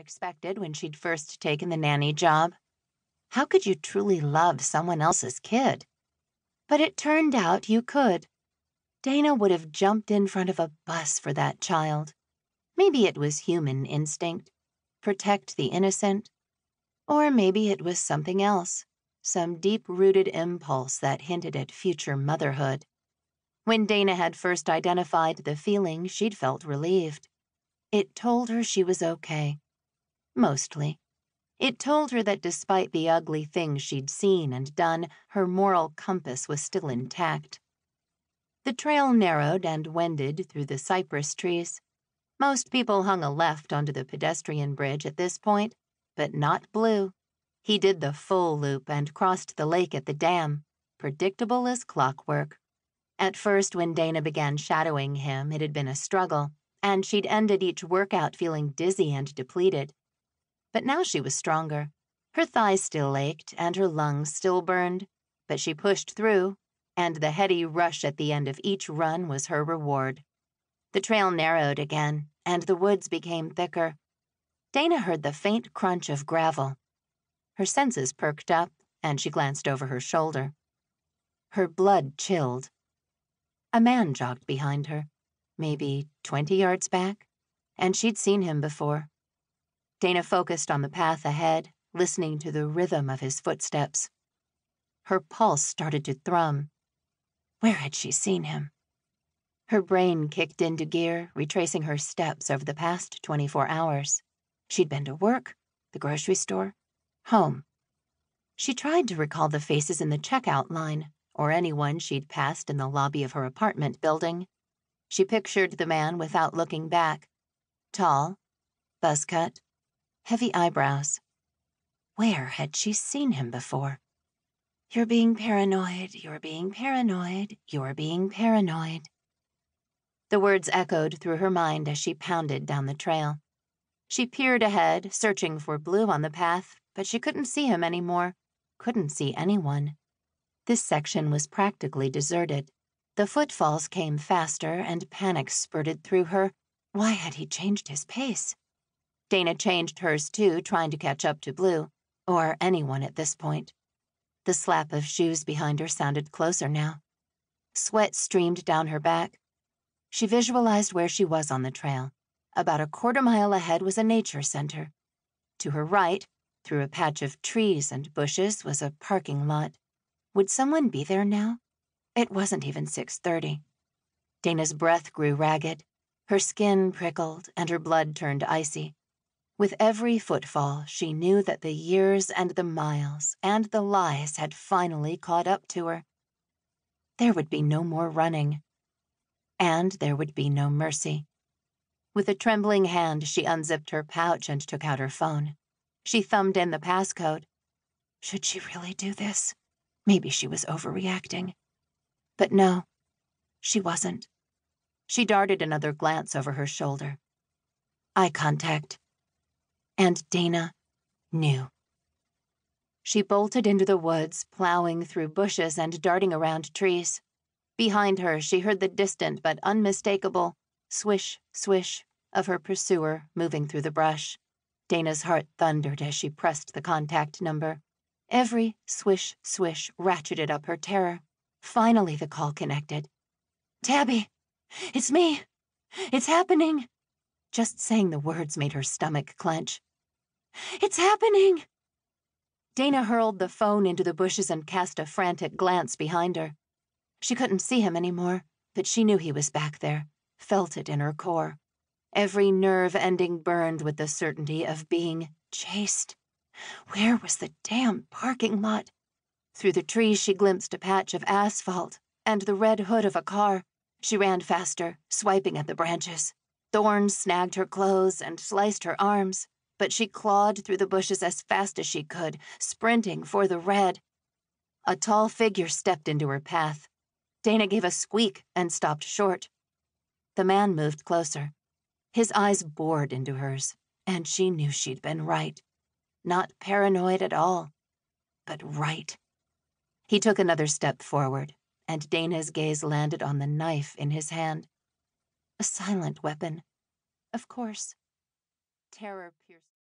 expected when she'd first taken the nanny job. How could you truly love someone else's kid? But it turned out you could. Dana would have jumped in front of a bus for that child. Maybe it was human instinct protect the innocent. Or maybe it was something else, some deep rooted impulse that hinted at future motherhood. When Dana had first identified the feeling, she'd felt relieved. It told her she was okay, mostly. It told her that despite the ugly things she'd seen and done, her moral compass was still intact. The trail narrowed and wended through the cypress trees. Most people hung a left onto the pedestrian bridge at this point, but not Blue. He did the full loop and crossed the lake at the dam, predictable as clockwork. At first, when Dana began shadowing him, it had been a struggle, and she'd ended each workout feeling dizzy and depleted but now she was stronger. Her thighs still ached, and her lungs still burned, but she pushed through, and the heady rush at the end of each run was her reward. The trail narrowed again, and the woods became thicker. Dana heard the faint crunch of gravel. Her senses perked up, and she glanced over her shoulder. Her blood chilled. A man jogged behind her, maybe 20 yards back, and she'd seen him before. Dana focused on the path ahead, listening to the rhythm of his footsteps. Her pulse started to thrum. Where had she seen him? Her brain kicked into gear, retracing her steps over the past 24 hours. She'd been to work, the grocery store, home. She tried to recall the faces in the checkout line, or anyone she'd passed in the lobby of her apartment building. She pictured the man without looking back tall, buzz cut, heavy eyebrows. Where had she seen him before? You're being paranoid, you're being paranoid, you're being paranoid. The words echoed through her mind as she pounded down the trail. She peered ahead, searching for Blue on the path, but she couldn't see him anymore, couldn't see anyone. This section was practically deserted. The footfalls came faster, and panic spurted through her. Why had he changed his pace? Dana changed hers too, trying to catch up to Blue, or anyone at this point. The slap of shoes behind her sounded closer now. Sweat streamed down her back. She visualized where she was on the trail. About a quarter mile ahead was a nature center. To her right, through a patch of trees and bushes, was a parking lot. Would someone be there now? It wasn't even 6:30. Dana's breath grew ragged. Her skin prickled and her blood turned icy. With every footfall she knew that the years and the miles and the lies had finally caught up to her. There would be no more running. And there would be no mercy. With a trembling hand, she unzipped her pouch and took out her phone. She thumbed in the passcode. Should she really do this? Maybe she was overreacting. But no, she wasn't. She darted another glance over her shoulder. Eye contact. And Dana knew. She bolted into the woods, plowing through bushes and darting around trees. Behind her, she heard the distant but unmistakable swish, swish of her pursuer moving through the brush. Dana's heart thundered as she pressed the contact number. Every swish, swish ratcheted up her terror. Finally, the call connected. Tabby! It's me! It's happening! Just saying the words made her stomach clench. It's happening! Dana hurled the phone into the bushes and cast a frantic glance behind her. She couldn't see him any more, but she knew he was back there, felt it in her core. Every nerve ending burned with the certainty of being chased. Where was the damn parking lot? Through the trees, she glimpsed a patch of asphalt and the red hood of a car. She ran faster, swiping at the branches. Thorns snagged her clothes and sliced her arms but she clawed through the bushes as fast as she could, sprinting for the red. A tall figure stepped into her path. Dana gave a squeak and stopped short. The man moved closer. His eyes bored into hers, and she knew she'd been right. Not paranoid at all, but right. He took another step forward, and Dana's gaze landed on the knife in his hand. A silent weapon, of course. Terror pierced.